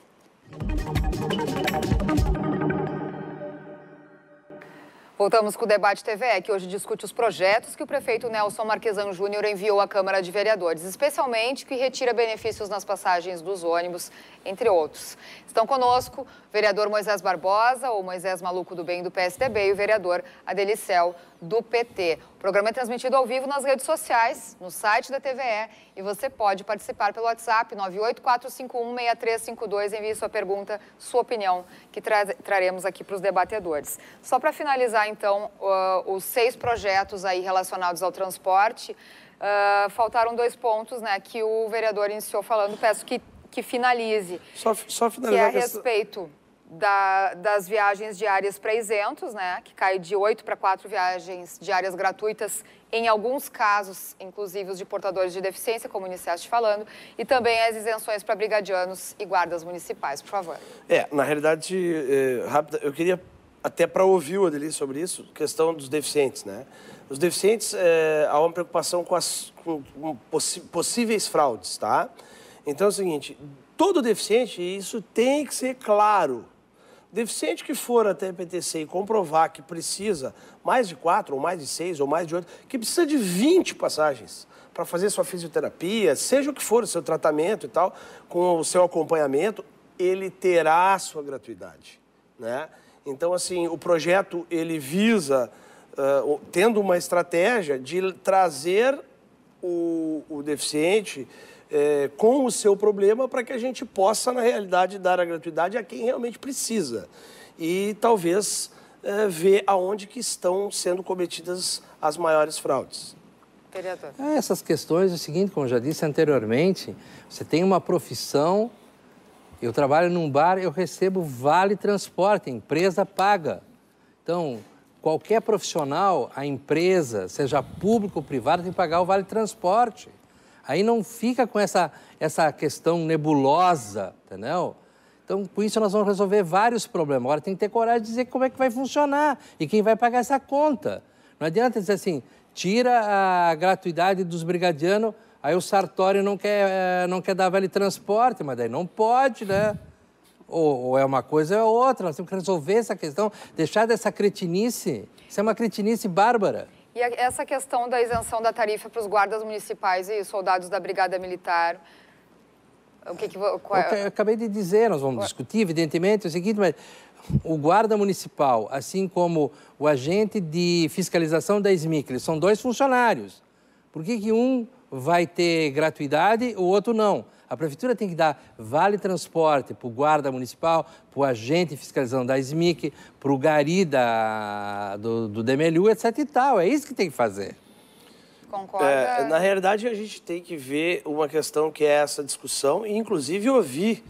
Voltamos com o Debate TVE, que hoje discute os projetos que o prefeito Nelson Marquesan Júnior enviou à Câmara de Vereadores, especialmente que retira benefícios nas passagens dos ônibus, entre outros. Estão conosco o vereador Moisés Barbosa, ou Moisés Maluco do Bem do PSDB e o vereador Adelicel do PT. O programa é transmitido ao vivo nas redes sociais, no site da TVE e você pode participar pelo WhatsApp 984516352. Envie sua pergunta, sua opinião, que tra traremos aqui para os debatedores. Só para finalizar, então, uh, os seis projetos aí relacionados ao transporte, uh, faltaram dois pontos né, que o vereador iniciou falando. Peço que, que finalize. Só, só finalizar. Que é a respeito. Essa da, das viagens diárias para isentos, né, que cai de oito para quatro viagens diárias gratuitas, em alguns casos, inclusive os de portadores de deficiência, como o iniciaste falando, e também as isenções para brigadianos e guardas municipais, por favor. É, na realidade, é, eu queria até para ouvir o Adeli sobre isso, questão dos deficientes, né? Os deficientes, é, há uma preocupação com, as, com, com possíveis fraudes, tá? Então é o seguinte, todo deficiente, isso tem que ser claro, Deficiente que for até a PTC e comprovar que precisa mais de quatro, ou mais de seis, ou mais de oito, que precisa de 20 passagens para fazer sua fisioterapia, seja o que for o seu tratamento e tal, com o seu acompanhamento, ele terá a sua gratuidade, né? Então, assim, o projeto, ele visa, uh, tendo uma estratégia de trazer o, o deficiente é, com o seu problema para que a gente possa, na realidade, dar a gratuidade a quem realmente precisa. E talvez é, ver aonde que estão sendo cometidas as maiores fraudes. Vereador. É, essas questões, é o seguinte, como eu já disse anteriormente, você tem uma profissão, eu trabalho num bar, eu recebo vale transporte, a empresa paga. Então, qualquer profissional, a empresa, seja público ou privado tem que pagar o vale transporte. Aí não fica com essa, essa questão nebulosa, entendeu? Então, com isso, nós vamos resolver vários problemas. Agora, tem que ter coragem de dizer como é que vai funcionar e quem vai pagar essa conta. Não adianta dizer assim, tira a gratuidade dos brigadianos, aí o Sartório não quer, eh, não quer dar vale transporte, mas daí não pode, né? Ou, ou, é uma coisa ou é outra. Nós temos que resolver essa questão, deixar dessa cretinice. Isso é uma cretinice bárbara. E a, essa questão da isenção da tarifa para os guardas municipais e soldados da Brigada Militar, o que, que qual... É eu acabei de dizer, nós vamos é? discutir, evidentemente, é o seguinte, mas o guarda municipal, assim como o agente de fiscalização da SMIC, eles são dois funcionários. Por que, que um vai ter gratuidade, o outro não? A prefeitura tem que dar vale transporte para o guarda municipal, para o agente fiscalizando da SMIC, para o gari da, do, do DMLU, etc e tal. É isso que tem que fazer. Concorda? É, na realidade, a gente tem que ver uma questão que é essa discussão e, inclusive, ouvir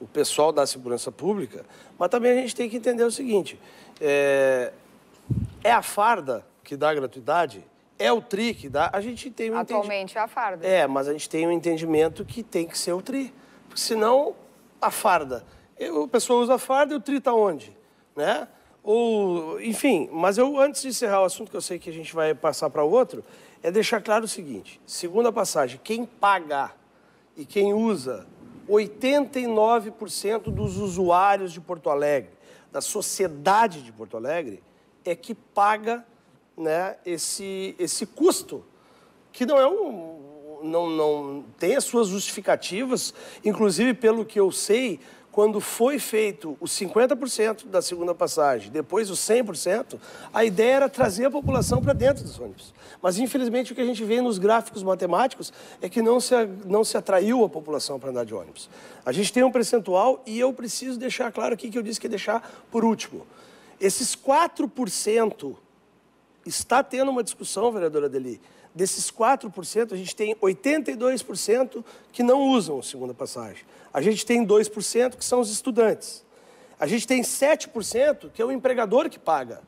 o pessoal da segurança pública, mas também a gente tem que entender o seguinte: é, é a farda que dá gratuidade? é o tri que dá. A gente tem um Atualmente é a farda. É, mas a gente tem um entendimento que tem que ser o tri. Porque senão, a farda. Eu, a pessoa usa a farda e o tri está onde? Né? Ou, enfim, mas eu, antes de encerrar o assunto, que eu sei que a gente vai passar para outro, é deixar claro o seguinte: segunda passagem, quem paga e quem usa 89% dos usuários de Porto Alegre, da sociedade de Porto Alegre, é que paga né, esse, esse custo, que não é um. Não, não tem as suas justificativas, inclusive pelo que eu sei, quando foi feito os 50% da segunda passagem, depois os 100%, a ideia era trazer a população para dentro dos ônibus. Mas, infelizmente, o que a gente vê nos gráficos matemáticos é que não se, não se atraiu a população para andar de ônibus. A gente tem um percentual e eu preciso deixar claro aqui que eu disse que ia é deixar por último. Esses 4% está tendo uma discussão, vereadora Deli. Desses 4%, a gente tem 82% que não usam a segunda passagem. A gente tem 2% que são os estudantes. A gente tem 7% que é o empregador que paga.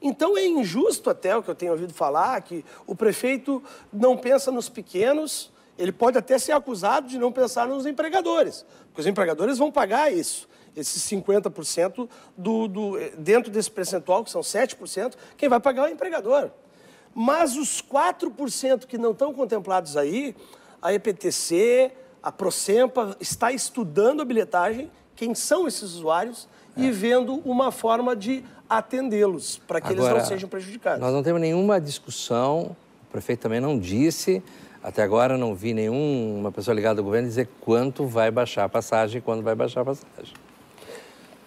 Então é injusto até o que eu tenho ouvido falar, que o prefeito não pensa nos pequenos, ele pode até ser acusado de não pensar nos empregadores, porque os empregadores vão pagar isso esses 50% do, do, eh, dentro desse percentual, que são 7%, quem vai pagar é o empregador. Mas os 4% que não estão contemplados aí, a EPTC, a Procempa está estudando a bilhetagem, quem são esses usuários, é. e vendo uma forma de atendê-los, para que Agora, eles não sejam prejudicados. Nós não temos nenhuma discussão, o prefeito também não disse, até agora não vi nenhuma pessoa ligada ao governo dizer quanto vai baixar a passagem, quando vai baixar a passagem.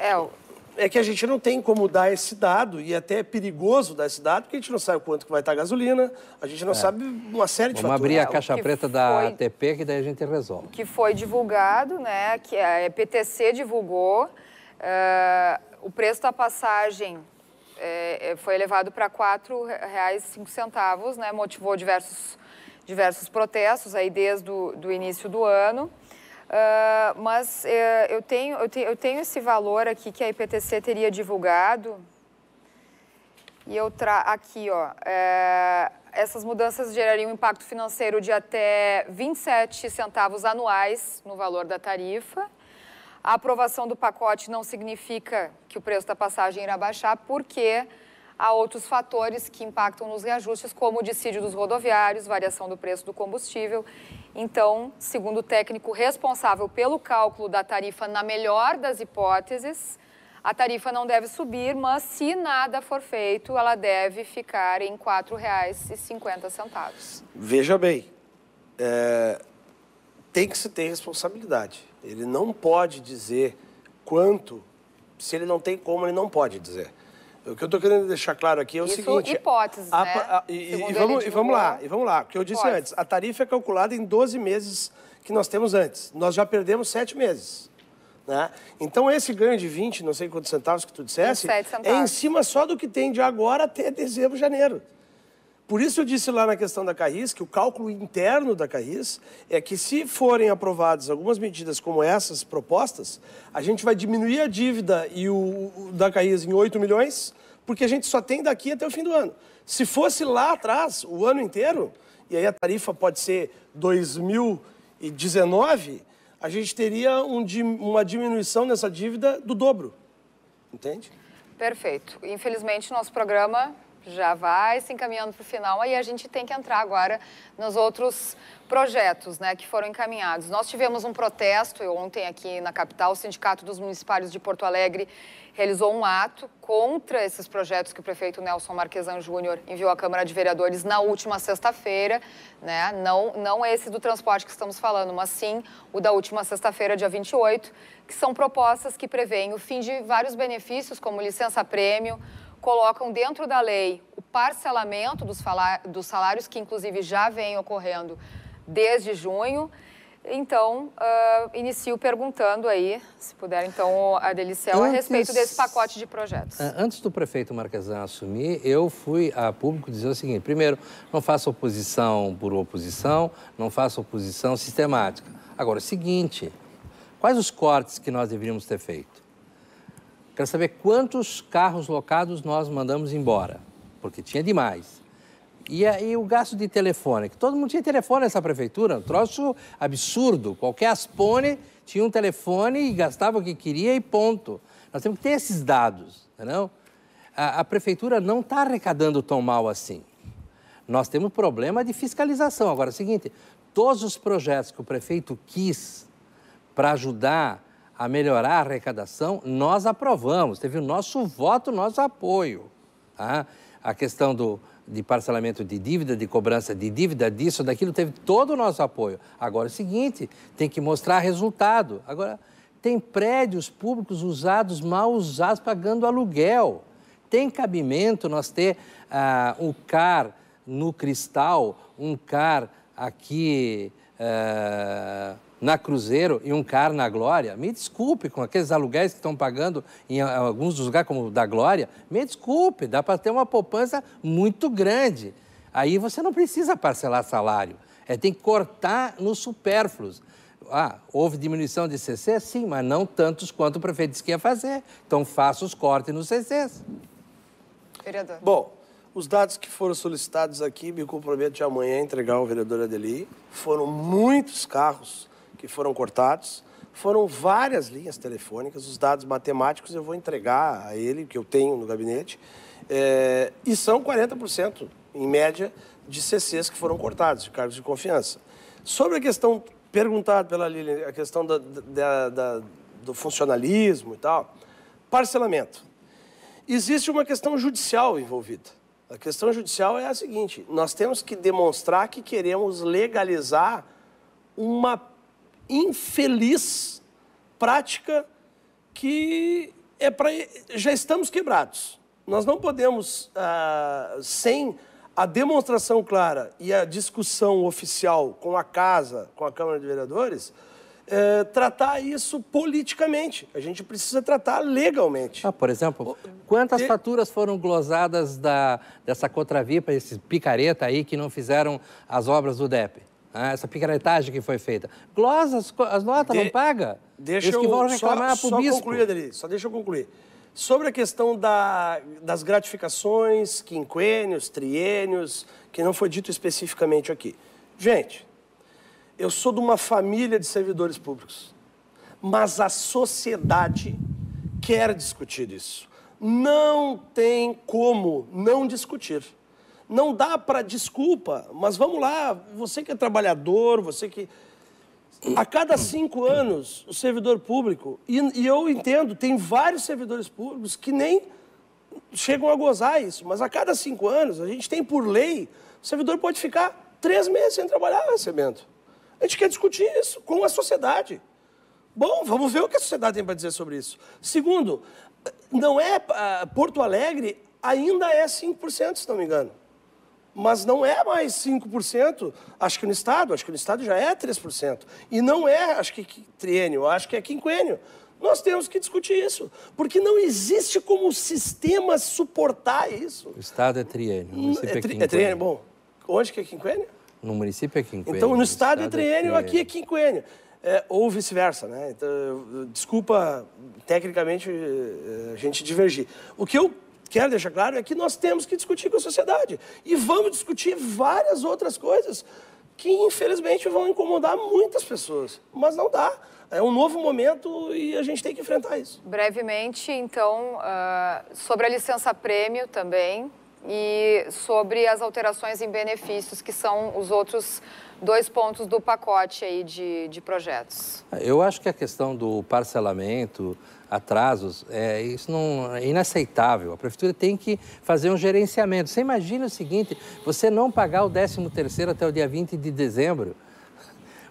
É, o... é que a gente não tem como dar esse dado, e até é perigoso dar esse dado, porque a gente não sabe quanto que vai estar a gasolina, a gente não é. sabe uma série de Vamos fatores. abrir a é, caixa é, preta da foi... ATP, que daí a gente resolve. Que foi divulgado, né, que a EPTC divulgou, uh, o preço da passagem é, foi elevado para R$ 4,05, né? motivou diversos, diversos protestos aí desde o do início do ano. Uh, mas uh, eu, tenho, eu, te, eu tenho esse valor aqui que a IPTC teria divulgado. E eu tra aqui, ó. É, essas mudanças gerariam um impacto financeiro de até 27 centavos anuais no valor da tarifa. A aprovação do pacote não significa que o preço da passagem irá baixar, porque há outros fatores que impactam nos reajustes, como o dissídio dos rodoviários, variação do preço do combustível então, segundo o técnico responsável pelo cálculo da tarifa, na melhor das hipóteses, a tarifa não deve subir, mas se nada for feito, ela deve ficar em R$ 4,50. Veja bem, é, tem que se ter responsabilidade. Ele não pode dizer quanto, se ele não tem como, ele não pode dizer. O que eu estou querendo deixar claro aqui é o Isso, seguinte... hipóteses, a, né? e, e, vamos, e vamos lá, tipo, e vamos lá. O que eu disse antes, a tarifa é calculada em 12 meses que nós temos antes. Nós já perdemos 7 meses. Né? Então, esse ganho de 20, não sei quantos centavos que tu dissesse, é em cima só do que tem de agora até dezembro, janeiro. Por isso eu disse lá na questão da Carris que o cálculo interno da Carris é que se forem aprovadas algumas medidas como essas propostas, a gente vai diminuir a dívida e o, o da Carris em 8 milhões, porque a gente só tem daqui até o fim do ano. Se fosse lá atrás, o ano inteiro, e aí a tarifa pode ser 2019, a gente teria um, uma diminuição nessa dívida do dobro. Entende? Perfeito. Infelizmente, nosso programa já vai se encaminhando para o final, aí a gente tem que entrar agora nos outros projetos né, que foram encaminhados. Nós tivemos um protesto ontem aqui na capital, o Sindicato dos municipais de Porto Alegre realizou um ato contra esses projetos que o prefeito Nelson Marquesan Júnior enviou à Câmara de Vereadores na última sexta-feira, né? não, não esse do transporte que estamos falando, mas sim o da última sexta-feira, dia 28, que são propostas que prevêem o fim de vários benefícios, como licença-prêmio, colocam dentro da lei o parcelamento dos salários, que inclusive já vem ocorrendo desde junho. Então, uh, inicio perguntando aí, se puder, então, a Delicel, a respeito desse pacote de projetos. Ah, antes do prefeito Marquesan assumir, eu fui a público dizer o seguinte: primeiro, não faça oposição por oposição, não faça oposição sistemática. Agora, o seguinte: quais os cortes que nós deveríamos ter feito? Quero saber quantos carros locados nós mandamos embora, porque tinha demais. E, aí o gasto de telefone, que todo mundo tinha telefone nessa prefeitura, um troço absurdo. Qualquer aspone tinha um telefone e gastava o que queria e ponto. Nós temos que ter esses dados, não? É a, a prefeitura não está arrecadando tão mal assim. Nós temos problema de fiscalização. Agora, é o seguinte, todos os projetos que o prefeito quis para ajudar a melhorar a arrecadação, nós aprovamos, teve o nosso voto, nosso apoio. Tá? A questão do, de parcelamento de dívida, de cobrança de dívida, disso, daquilo, teve todo o nosso apoio. Agora é o seguinte, tem que mostrar resultado. Agora, tem prédios públicos usados, mal usados, pagando aluguel. Tem cabimento nós ter um ah, CAR no cristal, um CAR aqui. Eh, na Cruzeiro e um carro na Glória, me desculpe, com aqueles aluguéis que estão pagando em alguns dos lugares, como o da Glória, me desculpe, dá para ter uma poupança muito grande. Aí você não precisa parcelar salário, é tem que cortar nos supérfluos. Ah, houve diminuição de CC? Sim, mas não tantos quanto o prefeito disse que ia fazer. Então faça os cortes nos CCs. Vereador. Bom, os dados que foram solicitados aqui, me comprometo de amanhã a entregar ao vereador Adeli, foram muitos carros que foram cortados. Foram várias linhas telefônicas, os dados matemáticos eu vou entregar a ele, que eu tenho no gabinete. É, e são 40%, em média, de CCs que foram cortados, de cargos de confiança. Sobre a questão perguntada pela Lilian, a questão da, da, da, do funcionalismo e tal, parcelamento. Existe uma questão judicial envolvida. A questão judicial é a seguinte: nós temos que demonstrar que queremos legalizar uma infeliz prática que é para já estamos quebrados. Nós não podemos ah, sem a demonstração clara e a discussão oficial com a casa, com a Câmara de Vereadores, é, tratar isso politicamente. A gente precisa tratar legalmente. Ah, por exemplo, quantas faturas foram glosadas da, dessa contravia para esses picareta aí que não fizeram as obras do DEP? ah, essa picaretagem que foi feita. Gloss, as, as notas de, não paga? Deixa Eles que vão reclamar só, pro só bispo. concluir, Adeli, só deixa eu concluir. Sobre a questão da, das gratificações, quinquênios, triênios, que não foi dito especificamente aqui. Gente, eu sou de uma família de servidores públicos, mas a sociedade quer discutir isso. Não tem como não discutir não dá para desculpa, mas vamos lá, você que é trabalhador, você que. A cada cinco anos, o servidor público, e, e eu entendo, tem vários servidores públicos que nem chegam a gozar isso, mas a cada cinco anos, a gente tem por lei, o servidor pode ficar três meses sem trabalhar recebendo. A gente quer discutir isso com a sociedade. Bom, vamos ver o que a sociedade tem para dizer sobre isso. Segundo, não é. Ah, Porto Alegre ainda é 5%, se não me engano mas não é mais 5%, acho que no Estado, acho que no Estado já é 3%. E não é, acho que triênio, acho que é quinquênio. Nós temos que discutir isso, porque não existe como o sistema suportar isso. O Estado é triênio, o município é, é, tri, é, é triênio, bom, onde que é quinquênio? No município é quinquênio. Então, no Estado, estado é, triênio, é triênio, aqui é quinquênio. É, ou vice-versa, né? Então, desculpa, tecnicamente, eh, a gente divergir. O que eu quero deixar claro é que nós temos que discutir com a sociedade. E vamos discutir várias outras coisas que, infelizmente, vão incomodar muitas pessoas. Mas não dá. É um novo momento e a gente tem que enfrentar isso. Brevemente, então, ah, sobre a licença-prêmio também e sobre as alterações em benefícios, que são os outros dois pontos do pacote aí de, de projetos. Eu acho que a questão do parcelamento atrasos, é, isso não, é inaceitável. A prefeitura tem que fazer um gerenciamento. Você imagina o seguinte, você não pagar o 13º até o dia 20 de dezembro,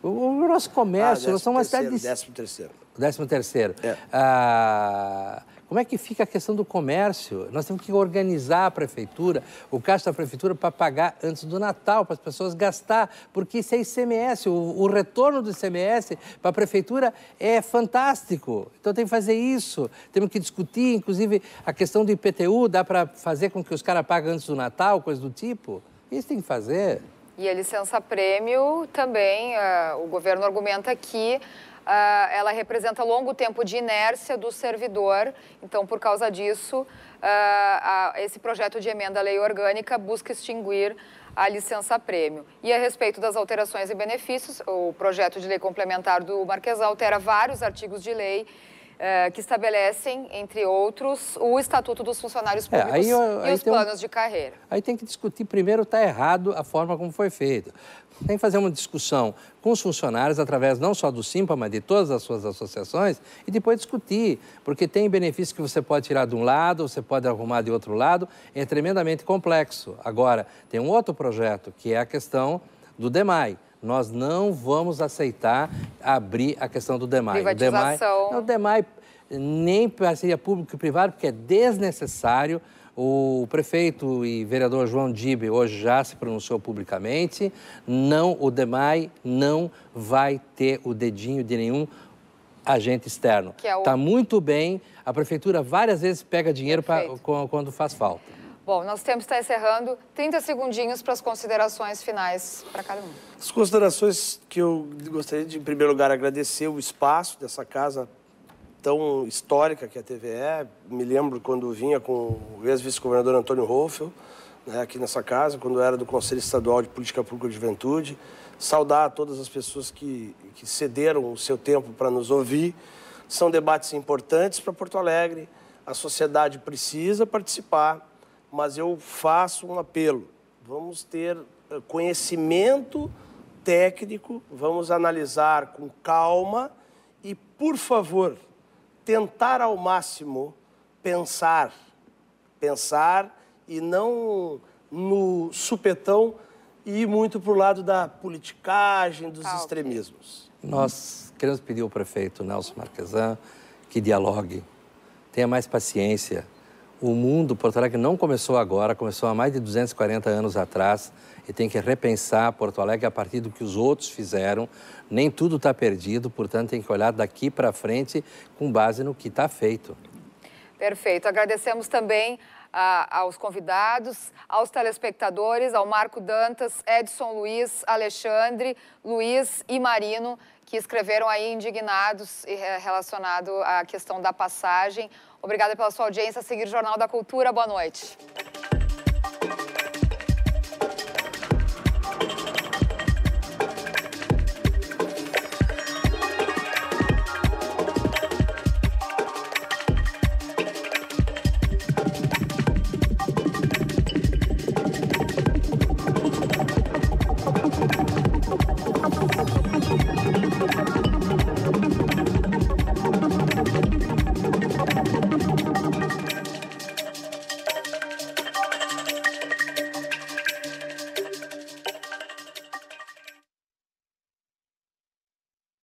o, nosso ah, comércio, ah, nós somos uma cidade de... 13 terceiro. 13 terceiro. É. Ah, como é que fica a questão do comércio? Nós temos que organizar a prefeitura, o caixa da prefeitura, para pagar antes do Natal, para as pessoas gastar, porque isso é ICMS. O, o retorno do ICMS para a prefeitura é fantástico. Então tem que fazer isso. Temos que discutir, inclusive, a questão do IPTU, dá para fazer com que os caras paguem antes do Natal, coisa do tipo? Isso tem que fazer. E a licença prêmio também, uh, o governo argumenta que ah, ela representa longo tempo de inércia do servidor. Então, por causa disso, ah, esse projeto de emenda à lei orgânica busca extinguir a licença-prêmio. E a respeito das alterações e benefícios, o projeto de lei complementar do Marquesal altera vários artigos de lei eh, que estabelecem, entre outros, o Estatuto dos Funcionários Públicos é, aí, aí, e os planos um, de carreira. Aí tem que discutir, primeiro, está errado a forma como foi feito. Tem que fazer uma discussão com os funcionários, através não só do Simpa, mas de todas as suas associações, e depois discutir, porque tem benefícios que você pode tirar de um lado, você pode arrumar de outro lado, é tremendamente complexo. Agora, tem um outro projeto, que é a questão do DEMAI. Nós não vamos aceitar abrir a questão do DEMAI. O DEMAI, não, o DEMAI nem parceria público e privado, porque é desnecessário. O prefeito e vereador João Dibe hoje já se pronunciou publicamente. Não, o DEMAI não vai ter o dedinho de nenhum agente externo. Está é o... Tá muito bem. A prefeitura várias vezes pega dinheiro pra, quando faz falta. Bom, nós tempo está encerrando 30 segundinhos para as considerações finais para cada um. As considerações que eu gostaria de, em primeiro lugar, agradecer o espaço dessa casa tão histórica que a TV é. Me lembro quando vinha com o ex-vice-governador Antônio Roffel, né, aqui nessa casa, quando era do Conselho Estadual de Política Pública de Juventude. Saudar todas as pessoas que, que cederam o seu tempo para nos ouvir. São debates importantes para Porto Alegre. A sociedade precisa participar mas eu faço um apelo. Vamos ter eh, conhecimento técnico, vamos analisar com calma e, por favor, tentar ao máximo pensar, pensar e não no supetão e muito para o lado da politicagem, dos Calma. Ah, extremismos. Nós queremos pedir ao prefeito Nelson Marquesan que dialogue, tenha mais paciência, o mundo, Porto Alegre não começou agora, começou há mais de 240 anos atrás e tem que repensar Porto Alegre a partir do que os outros fizeram. Nem tudo está perdido, portanto, tem que olhar daqui para frente com base no que está feito. Perfeito. Agradecemos também a, ah, aos convidados, aos telespectadores, ao Marco Dantas, Edson Luiz, Alexandre, Luiz e Marino, que escreveram aí indignados relacionado à questão da passagem. Obrigada pela sua audiência. A seguir Jornal da Cultura. Boa noite.